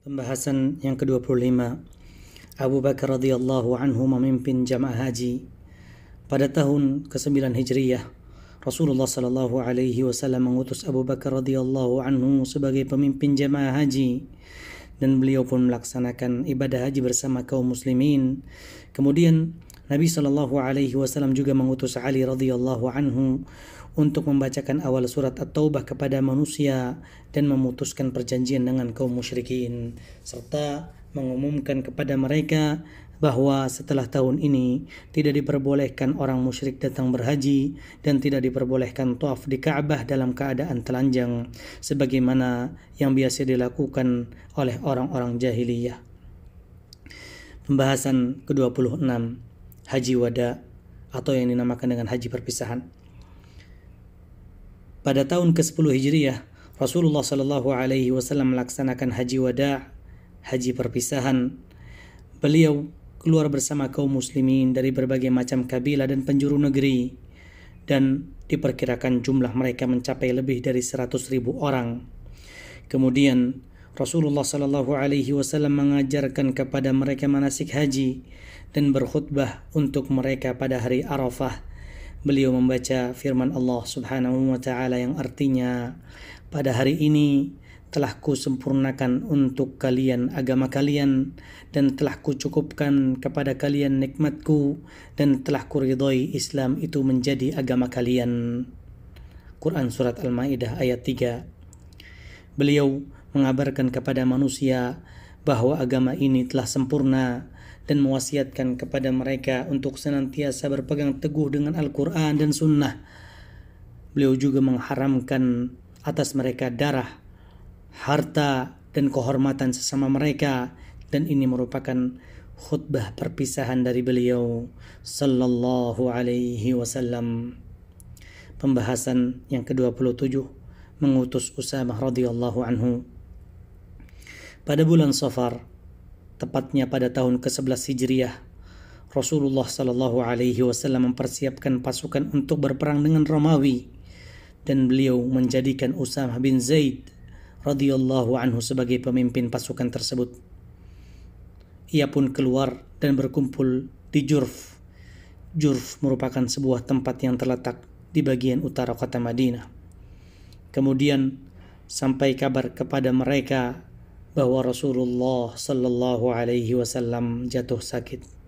Pembahasan yang ke-25 Abu Bakar radhiyallahu anhu memimpin jamaah haji pada tahun ke-9 Hijriah Rasulullah sallallahu alaihi wasallam mengutus Abu Bakar radhiyallahu anhu sebagai pemimpin jamaah haji dan beliau pun melaksanakan ibadah haji bersama kaum muslimin. Kemudian Nabi Shallallahu Alaihi Wasallam juga mengutus Ali radhiyallahu anhu untuk membacakan awal surat At-Taubah kepada manusia dan memutuskan perjanjian dengan kaum musyrikin serta mengumumkan kepada mereka bahwa setelah tahun ini tidak diperbolehkan orang musyrik datang berhaji dan tidak diperbolehkan tawaf di Ka'bah dalam keadaan telanjang sebagaimana yang biasa dilakukan oleh orang-orang jahiliyah. Pembahasan ke-26 haji wada atau yang dinamakan dengan haji perpisahan. Pada tahun ke-10 Hijriah, Rasulullah Shallallahu alaihi wasallam melaksanakan haji wada, haji perpisahan. Beliau keluar bersama kaum muslimin dari berbagai macam kabilah dan penjuru negeri dan diperkirakan jumlah mereka mencapai lebih dari 100.000 orang. Kemudian Rasulullah Shallallahu Alaihi Wasallam mengajarkan kepada mereka manasik haji dan berkhutbah untuk mereka pada hari Arafah. Beliau membaca firman Allah Subhanahu wa taala yang artinya, "Pada hari ini telah kusempurnakan untuk kalian agama kalian dan telah kucukupkan kepada kalian nikmatku dan telah kuridhoi Islam itu menjadi agama kalian." Quran surat Al-Maidah ayat 3. Beliau mengabarkan kepada manusia bahwa agama ini telah sempurna dan mewasiatkan kepada mereka untuk senantiasa berpegang teguh dengan Al-Quran dan Sunnah. Beliau juga mengharamkan atas mereka darah, harta, dan kehormatan sesama mereka dan ini merupakan khutbah perpisahan dari beliau sallallahu alaihi wasallam. Pembahasan yang ke-27 mengutus Usamah radhiyallahu anhu pada bulan Safar, tepatnya pada tahun ke-11 Hijriah, Rasulullah Shallallahu Alaihi Wasallam mempersiapkan pasukan untuk berperang dengan Romawi dan beliau menjadikan Usamah bin Zaid radhiyallahu anhu sebagai pemimpin pasukan tersebut. Ia pun keluar dan berkumpul di Jurf. Jurf merupakan sebuah tempat yang terletak di bagian utara kota Madinah. Kemudian sampai kabar kepada mereka bahwa Rasulullah Shallallahu Alaihi Wasallam jatuh sakit.